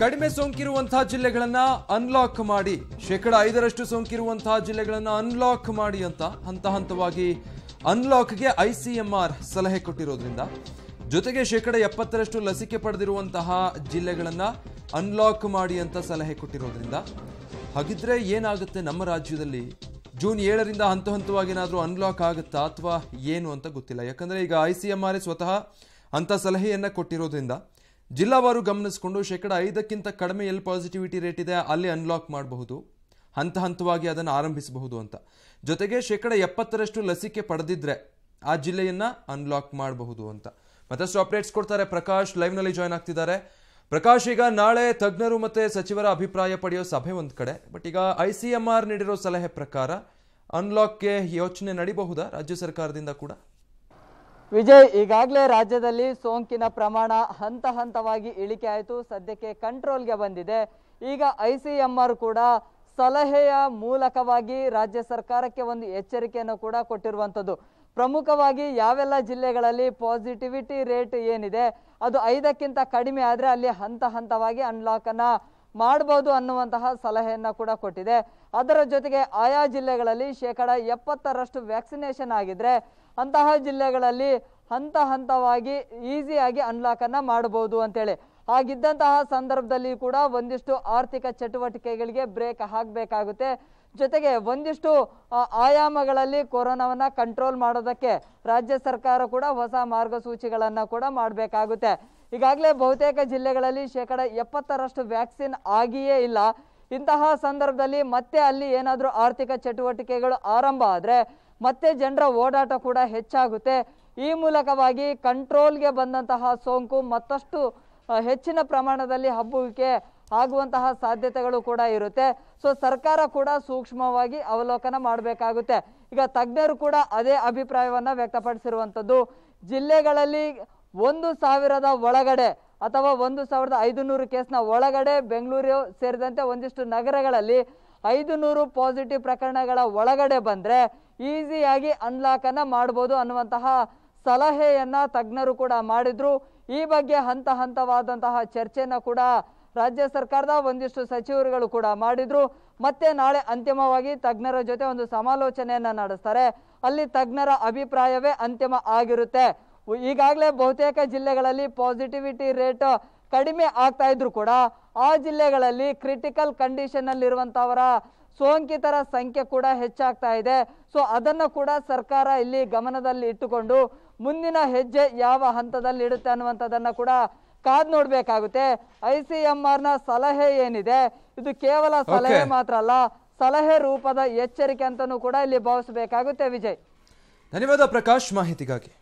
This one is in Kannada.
ಕಡಿಮೆ ಸೋಂಕಿರುವಂತಹ ಜಿಲ್ಲೆಗಳನ್ನ ಅನ್ಲಾಕ್ ಮಾಡಿ ಶೇಕಡ ಐದರಷ್ಟು ಸೋಂಕಿರುವಂತಹ ಜಿಲ್ಲೆಗಳನ್ನ ಅನ್ಲಾಕ್ ಮಾಡಿ ಅಂತ ಹಂತ ಹಂತವಾಗಿ ಅನ್ಲಾಕ್ಗೆ ಐ ಸಿ ಎಂ ಆರ್ ಸಲಹೆ ಕೊಟ್ಟಿರೋದ್ರಿಂದ ಜೊತೆಗೆ ಶೇಕಡ ಎಪ್ಪತ್ತರಷ್ಟು ಲಸಿಕೆ ಪಡೆದಿರುವಂತಹ ಜಿಲ್ಲೆಗಳನ್ನ ಅನ್ಲಾಕ್ ಮಾಡಿ ಅಂತ ಸಲಹೆ ಕೊಟ್ಟಿರೋದ್ರಿಂದ ಹಾಗಿದ್ರೆ ಏನಾಗುತ್ತೆ ನಮ್ಮ ರಾಜ್ಯದಲ್ಲಿ ಜೂನ್ ಏಳರಿಂದ ಹಂತ ಹಂತವಾಗಿ ಏನಾದರೂ ಅನ್ಲಾಕ್ ಆಗುತ್ತಾ ಅಥವಾ ಏನು ಅಂತ ಗೊತ್ತಿಲ್ಲ ಯಾಕಂದ್ರೆ ಈಗ ಐ ಸಿ ಎಂ ಆರ್ ಸ್ವತಃ ಅಂತ ಸಲಹೆಯನ್ನು ಕೊಟ್ಟಿರೋದ್ರಿಂದ ಜಿಲ್ಲಾವಾರು ಗಮನಿಸಿಕೊಂಡು ಶೇಕಡ ಐದಕ್ಕಿಂತ ಕಡಿಮೆ ಎಲ್ಲಿ ಪಾಸಿಟಿವಿಟಿ ರೇಟ್ ಇದೆ ಅಲ್ಲಿ ಅನ್ಲಾಕ್ ಮಾಡಬಹುದು ಹಂತ ಹಂತವಾಗಿ ಅದನ್ನು ಆರಂಭಿಸಬಹುದು ಅಂತ ಜೊತೆಗೆ ಶೇಕಡ ಎಪ್ಪತ್ತರಷ್ಟು ಲಸಿಕೆ ಪಡೆದಿದ್ರೆ ಆ ಜಿಲ್ಲೆಯನ್ನು ಅನ್ಲಾಕ್ ಮಾಡಬಹುದು ಅಂತ ಮತ್ತಷ್ಟು ಅಪ್ಡೇಟ್ಸ್ ಕೊಡ್ತಾರೆ ಪ್ರಕಾಶ್ ಲೈವ್ನಲ್ಲಿ ಜಾಯ್ನ್ ಆಗ್ತಿದ್ದಾರೆ ಪ್ರಕಾಶ್ ಈಗ ನಾಳೆ ತಜ್ಞರು ಮತ್ತು ಸಚಿವರ ಅಭಿಪ್ರಾಯ ಪಡೆಯೋ ಸಭೆ ಒಂದು ಕಡೆ ಬಟ್ ಈಗ ಐ ಸಿ ಎಂ ಆರ್ ನೀಡಿರೋ ಸಲಹೆ ಪ್ರಕಾರ ಅನ್ಲಾಕ್ಗೆ ಯೋಚನೆ ನಡೀಬಹುದಾ ರಾಜ್ಯ ಸರ್ಕಾರದಿಂದ ಕೂಡ ವಿಜಯ್ ಈಗಾಗಲೇ ರಾಜ್ಯದಲ್ಲಿ ಸೋಂಕಿನ ಪ್ರಮಾಣ ಹಂತ ಹಂತವಾಗಿ ಇಳಿಕೆ ಆಯಿತು ಸದ್ಯಕ್ಕೆ ಕಂಟ್ರೋಲ್ಗೆ ಬಂದಿದೆ ಈಗ ಐ ಸಿ ಎಂ ಆರ್ ಕೂಡ ಸಲಹೆಯ ಮೂಲಕವಾಗಿ ರಾಜ್ಯ ಸರ್ಕಾರಕ್ಕೆ ಒಂದು ಎಚ್ಚರಿಕೆಯನ್ನು ಕೂಡ ಕೊಟ್ಟಿರುವಂಥದ್ದು ಪ್ರಮುಖವಾಗಿ ಯಾವೆಲ್ಲ ಜಿಲ್ಲೆಗಳಲ್ಲಿ ಪಾಸಿಟಿವಿಟಿ ರೇಟ್ ಏನಿದೆ ಅದು ಐದಕ್ಕಿಂತ ಕಡಿಮೆ ಆದರೆ ಅಲ್ಲಿ ಹಂತ ಹಂತವಾಗಿ ಅನ್ಲಾಕನ್ನು ಮಾಡಬಹುದು ಅನ್ನುವಂತಹ ಸಲಹೆಯನ್ನು ಕೂಡ ಕೊಟ್ಟಿದೆ ಅದರ ಜೊತೆಗೆ ಆಯಾ ಜಿಲ್ಲೆಗಳಲ್ಲಿ ಶೇಕಡ ಎಪ್ಪತ್ತರಷ್ಟು ವ್ಯಾಕ್ಸಿನೇಷನ್ ಆಗಿದ್ರೆ ಅಂತಹ ಜಿಲ್ಲೆಗಳಲ್ಲಿ ಹಂತ ಹಂತವಾಗಿ ಈಸಿಯಾಗಿ ಅನ್ಲಾಕನ್ನು ಮಾಡಬಹುದು ಅಂತೇಳಿ ಹಾಗಿದ್ದಂತಹ ಸಂದರ್ಭದಲ್ಲಿ ಕೂಡ ಒಂದಿಷ್ಟು ಆರ್ಥಿಕ ಚಟುವಟಿಕೆಗಳಿಗೆ ಬ್ರೇಕ್ ಹಾಕಬೇಕಾಗುತ್ತೆ ಜೊತೆಗೆ ಒಂದಿಷ್ಟು ಆಯಾಮಗಳಲ್ಲಿ ಕೊರೋನಾವನ್ನು ಕಂಟ್ರೋಲ್ ಮಾಡೋದಕ್ಕೆ ರಾಜ್ಯ ಸರ್ಕಾರ ಕೂಡ ಹೊಸ ಮಾರ್ಗಸೂಚಿಗಳನ್ನು ಕೂಡ ಮಾಡಬೇಕಾಗುತ್ತೆ ಈಗಾಗಲೇ ಬಹುತೇಕ ಜಿಲ್ಲೆಗಳಲ್ಲಿ ಶೇಕಡ ಎಪ್ಪತ್ತರಷ್ಟು ವ್ಯಾಕ್ಸಿನ್ ಆಗಿಯೇ ಇಲ್ಲ ಇಂತಹ ಸಂದರ್ಭದಲ್ಲಿ ಮತ್ತೆ ಅಲ್ಲಿ ಏನಾದರೂ ಆರ್ಥಿಕ ಚಟುವಟಿಕೆಗಳು ಆರಂಭ ಆದರೆ ಮತ್ತೆ ಜನರ ಓಡಾಟ ಕೂಡ ಹೆಚ್ಚಾಗುತ್ತೆ ಈ ಮೂಲಕವಾಗಿ ಕಂಟ್ರೋಲ್ಗೆ ಬಂದಂತಹ ಸೋಂಕು ಮತ್ತಷ್ಟು ಹೆಚ್ಚಿನ ಪ್ರಮಾಣದಲ್ಲಿ ಹಬ್ಬುವಿಕೆ ಆಗುವಂತಹ ಸಾಧ್ಯತೆಗಳು ಕೂಡ ಇರುತ್ತೆ ಸೊ ಸರ್ಕಾರ ಕೂಡ ಸೂಕ್ಷ್ಮವಾಗಿ ಅವಲೋಕನ ಮಾಡಬೇಕಾಗುತ್ತೆ ಈಗ ತಜ್ಞರು ಕೂಡ ಅದೇ ಅಭಿಪ್ರಾಯವನ್ನು ವ್ಯಕ್ತಪಡಿಸಿರುವಂಥದ್ದು ಜಿಲ್ಲೆಗಳಲ್ಲಿ ಒಂದು ಸಾವಿರದ ಒಳಗಡೆ ಅಥವಾ ಒಂದು ಸಾವಿರದ ಐದು ನೂರು ಕೇಸ್ನ ಒಳಗಡೆ ಬೆಂಗಳೂರು ಸೇರಿದಂತೆ ಒಂದಿಷ್ಟು ನಗರಗಳಲ್ಲಿ ಐದು ನೂರು ಪಾಸಿಟಿವ್ ಪ್ರಕರಣಗಳ ಒಳಗಡೆ ಬಂದರೆ ಈಸಿಯಾಗಿ ಅನ್ಲಾಕನ್ನು ಮಾಡ್ಬೋದು ಅನ್ನುವಂತಹ ಸಲಹೆಯನ್ನು ತಜ್ಞರು ಕೂಡ ಮಾಡಿದರು ಈ ಬಗ್ಗೆ ಹಂತ ಹಂತವಾದಂತಹ ಚರ್ಚೆನ ಕೂಡ ರಾಜ್ಯ ಸರ್ಕಾರದ ಒಂದಿಷ್ಟು ಸಚಿವರುಗಳು ಕೂಡ ಮಾಡಿದರು ಮತ್ತೆ ನಾಳೆ ಅಂತಿಮವಾಗಿ ತಜ್ಞರ ಜೊತೆ ಒಂದು ಸಮಾಲೋಚನೆಯನ್ನು ನಡೆಸ್ತಾರೆ ಅಲ್ಲಿ ತಜ್ಞರ ಅಭಿಪ್ರಾಯವೇ ಅಂತಿಮ ಆಗಿರುತ್ತೆ ಈಗಾಗಲೇ ಬಹುತೇಕ ಜಿಲ್ಲೆಗಳಲ್ಲಿ ಪಾಸಿಟಿವಿಟಿ ರೇಟ್ ಕಡಿಮೆ ಆಗ್ತಾ ಇದ್ರು ಕೂಡ ಆ ಜಿಲ್ಲೆಗಳಲ್ಲಿ ಕ್ರಿಟಿಕಲ್ ಕಂಡೀಷನ್ನಲ್ಲಿರುವಂಥವರ ಸೋಂಕಿತರ ಸಂಖ್ಯೆ ಕೂಡ ಹೆಚ್ಚಾಗ್ತಾ ಇದೆ ಸೊ ಅದನ್ನು ಕೂಡ ಸರ್ಕಾರ ಇಲ್ಲಿ ಗಮನದಲ್ಲಿ ಇಟ್ಟುಕೊಂಡು ಮುಂದಿನ ಹೆಜ್ಜೆ ಯಾವ ಹಂತದಲ್ಲಿ ಇಡುತ್ತೆ ಅನ್ನುವಂಥದ್ದನ್ನು ಕೂಡ ಕಾದ್ ನೋಡಬೇಕಾಗುತ್ತೆ ಐ ಸಿ ಎಂ ಸಲಹೆ ಏನಿದೆ ಇದು ಕೇವಲ ಸಲಹೆ ಮಾತ್ರ ಅಲ್ಲ ಸಲಹೆ ರೂಪದ ಎಚ್ಚರಿಕೆ ಅಂತಲೂ ಕೂಡ ಇಲ್ಲಿ ಭಾವಿಸಬೇಕಾಗುತ್ತೆ ವಿಜಯ್ ಧನ್ಯವಾದ ಪ್ರಕಾಶ್ ಮಾಹಿತಿಗಾಗಿ